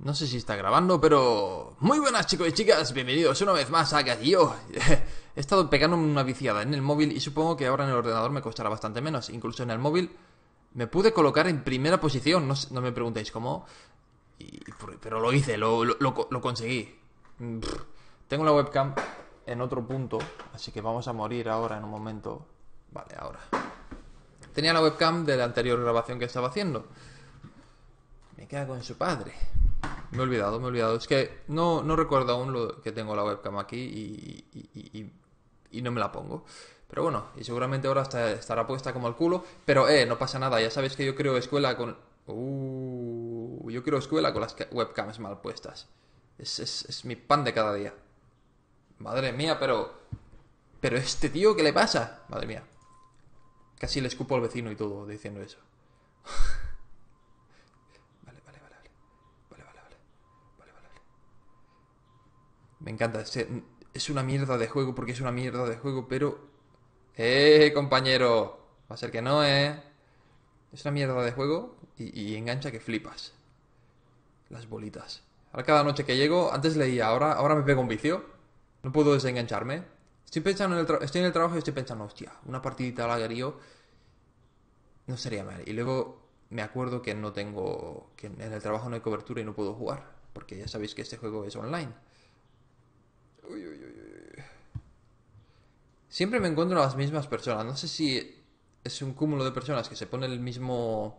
No sé si está grabando, pero... Muy buenas chicos y chicas, bienvenidos una vez más a dios He estado pegando una viciada en el móvil y supongo que ahora en el ordenador me costará bastante menos. Incluso en el móvil me pude colocar en primera posición, no, me preguntéis cómo. pero lo hice, lo, conseguí. Tengo la webcam en otro punto, así que vamos a morir ahora en un momento. Vale, ahora. Tenía la webcam de la anterior grabación que estaba haciendo. Me queda con su padre me he olvidado, me he olvidado. Es que no, no recuerdo aún lo que tengo la webcam aquí y, y, no me la pongo. Pero bueno, y seguramente ahora estará puesta como el culo. Pero eh, no pasa nada, ya sabéis que yo creo escuela con. Uh, yo creo escuela con las webcams mal puestas. Es, es, es mi pan de cada día. Madre mía, pero. Pero este tío, ¿qué le pasa? Madre mía. Casi le escupo al vecino y todo diciendo eso. Me encanta. Es una mierda de juego porque es una mierda de juego, pero... ¡Eh, compañero! Va a ser que no, ¿eh? Es una mierda de juego y, engancha que flipas. Las bolitas. Ahora cada noche que llego, antes leía, ahora, ahora me pego un vicio. No puedo desengancharme. Estoy pensando en el estoy en el trabajo y estoy pensando, hostia, una partidita laguerío no sería mal. Y luego me acuerdo que no tengo, que en el trabajo no hay cobertura y no puedo jugar, porque ya sabéis que este juego es online. Siempre me encuentro a las mismas personas. No sé si es un cúmulo de personas que se ponen el mismo.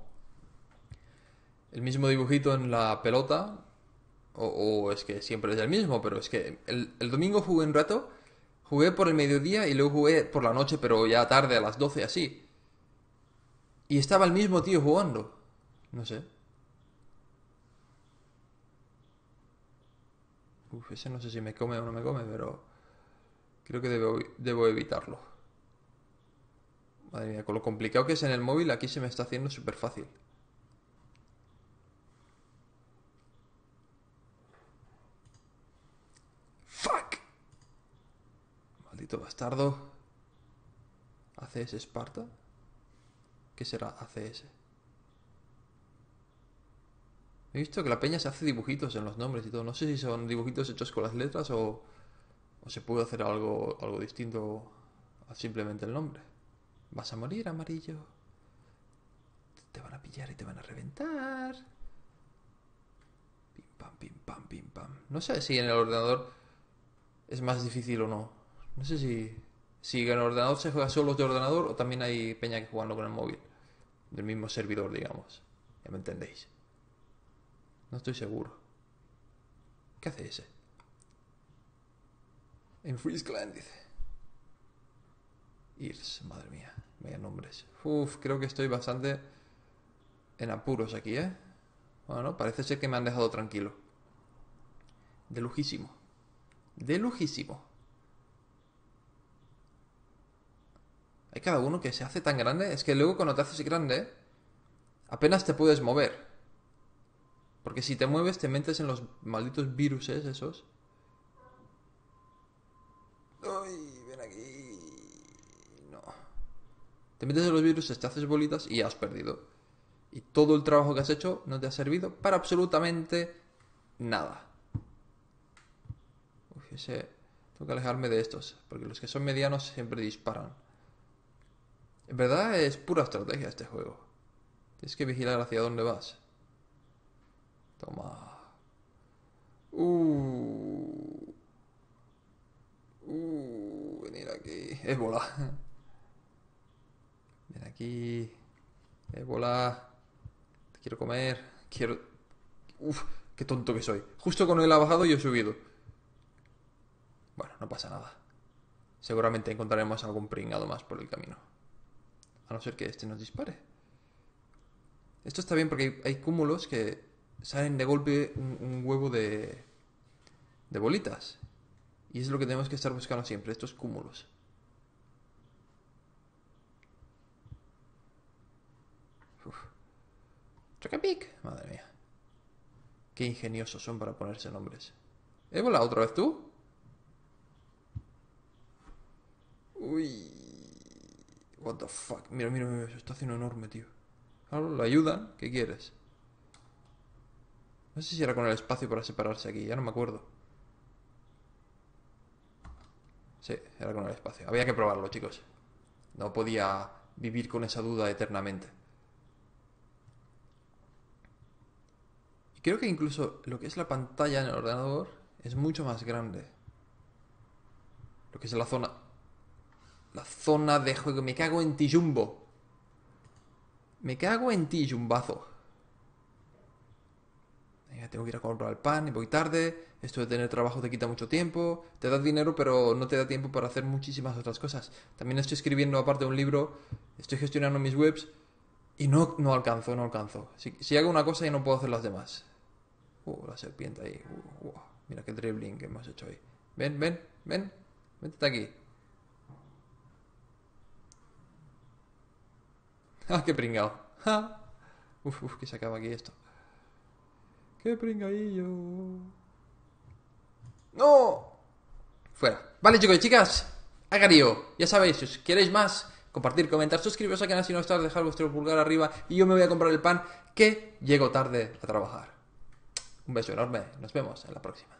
el mismo dibujito en la pelota. O, es que siempre es el mismo, pero es que el, el, domingo jugué un rato. Jugué por el mediodía y luego jugué por la noche, pero ya tarde, a las 12 así. Y estaba el mismo tío jugando. No sé. Uf, ese no sé si me come o no me come, pero creo que debo, evitarlo. Madre mía, con lo complicado que es en el móvil, aquí se me está haciendo súper fácil. ¡Fuck! Maldito bastardo. ¿ACS Esparta? ¿Qué será ACS? He visto que la peña se hace dibujitos en los nombres y todo. No sé si son dibujitos hechos con las letras o, se puede hacer algo, algo distinto a simplemente el nombre. Vas a morir, amarillo. Te van a pillar y te van a reventar. Pim pam, pim pam, pim pam. No sé si en el ordenador es más difícil o no. No sé si, si en el ordenador se juega solo de ordenador o también hay peña que jugando con el móvil. Del mismo servidor, digamos. Ya me entendéis. No estoy seguro. ¿Qué hace ese? En Clan, dice. Ears, madre mía. Vaya nombres. Uf, creo que estoy bastante en apuros aquí, ¿eh? Bueno, parece ser que me han dejado tranquilo. De lujísimo. De lujísimo. Hay cada uno que se hace tan grande. Es que luego cuando te haces grande, apenas te puedes mover. Porque si te mueves, te metes en los malditos viruses esos. Uy, ven aquí. No. Te metes en los viruses, te haces bolitas y has perdido. Y todo el trabajo que has hecho no te ha servido para absolutamente nada. Uy, ese... Tengo que alejarme de estos, porque los que son medianos siempre disparan. En verdad es pura estrategia este juego. Tienes que vigilar hacia dónde vas. Toma. Uh. Uh, venir aquí. Ébola. Ven aquí. Ébola. Te quiero comer. Quiero. Uf, qué tonto que soy. Justo con él ha bajado, yo he subido. Bueno, no pasa nada. Seguramente encontraremos algún pringado más por el camino. A no ser que este nos dispare. Esto está bien porque hay cúmulos que salen de golpe un, huevo de, de bolitas. Y es lo que tenemos que estar buscando siempre, estos cúmulos. Chocapic, madre mía. Qué ingeniosos son para ponerse nombres. Ébola, otra vez tú? Uy. What the fuck. Mira, mira, mira, se está haciendo enorme, tío. ¿La lo ayudan. ¿Qué quieres? No sé si era con el espacio para separarse aquí, ya no me acuerdo. Sí, era con el espacio. Había que probarlo, chicos. No podía vivir con esa duda eternamente. Y creo que incluso lo que es la pantalla en el ordenador es mucho más grande. Lo que es la zona... La zona de juego. Me cago en ti, Jumbo. Me cago en ti, Jumbazo tengo que ir a comprar el pan y voy tarde, esto de tener trabajo te quita mucho tiempo, te da dinero pero no te da tiempo para hacer muchísimas otras cosas. También estoy escribiendo aparte un libro, estoy gestionando mis webs y no, no alcanzo, no alcanzo. Si, hago una cosa y no puedo hacer las demás. Uh, la serpiente ahí. Uh, uh, mira qué dribbling que hemos hecho ahí. Ven, ven, ven. vente aquí. ¡Ah, qué pringao. Ah. uf, uf, que se acaba aquí esto. ¡Qué pringadillo! ¡No! Fuera. Vale, chicos y chicas, agarío. Ya sabéis, si queréis más, compartir, comentar, suscribiros al canal si no estáis, dejar vuestro pulgar arriba y yo me voy a comprar el pan que llego tarde a trabajar. Un beso enorme, nos vemos en la próxima.